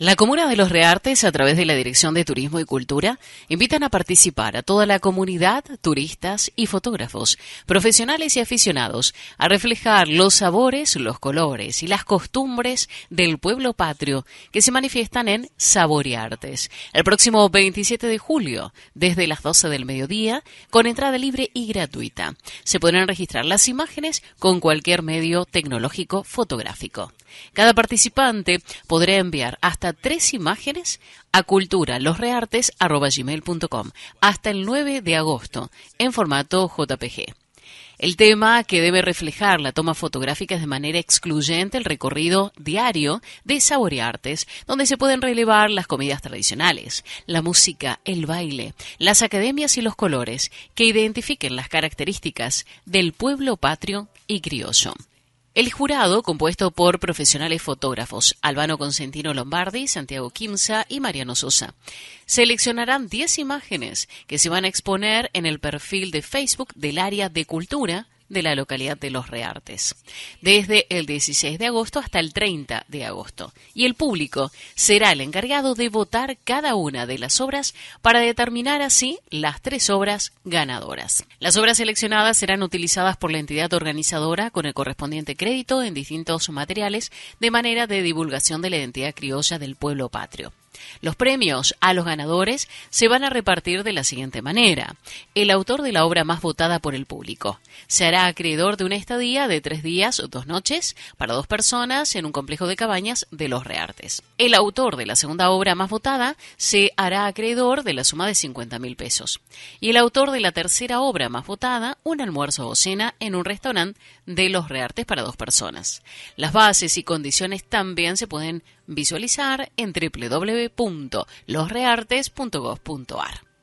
La Comuna de los Reartes, a través de la Dirección de Turismo y Cultura, invitan a participar a toda la comunidad, turistas y fotógrafos, profesionales y aficionados, a reflejar los sabores, los colores y las costumbres del pueblo patrio que se manifiestan en Saboreartes. El próximo 27 de julio, desde las 12 del mediodía, con entrada libre y gratuita. Se podrán registrar las imágenes con cualquier medio tecnológico fotográfico. Cada participante podrá enviar hasta tres imágenes a culturalosreartes.com hasta el 9 de agosto en formato JPG. El tema que debe reflejar la toma fotográfica es de manera excluyente el recorrido diario de Saboreartes, donde se pueden relevar las comidas tradicionales, la música, el baile, las academias y los colores que identifiquen las características del pueblo patrio y crioso. El jurado, compuesto por profesionales fotógrafos Albano Consentino Lombardi, Santiago Quimsa y Mariano Sosa, seleccionarán 10 imágenes que se van a exponer en el perfil de Facebook del área de cultura de la localidad de Los Reartes, desde el 16 de agosto hasta el 30 de agosto. Y el público será el encargado de votar cada una de las obras para determinar así las tres obras ganadoras. Las obras seleccionadas serán utilizadas por la entidad organizadora con el correspondiente crédito en distintos materiales de manera de divulgación de la identidad criolla del pueblo patrio. Los premios a los ganadores se van a repartir de la siguiente manera. El autor de la obra más votada por el público se hará acreedor de una estadía de tres días o dos noches para dos personas en un complejo de cabañas de los Reartes. El autor de la segunda obra más votada se hará acreedor de la suma de 50 mil pesos. Y el autor de la tercera obra más votada, un almuerzo o cena en un restaurante de los Reartes para dos personas. Las bases y condiciones también se pueden visualizar en www.losreartes.gov.ar.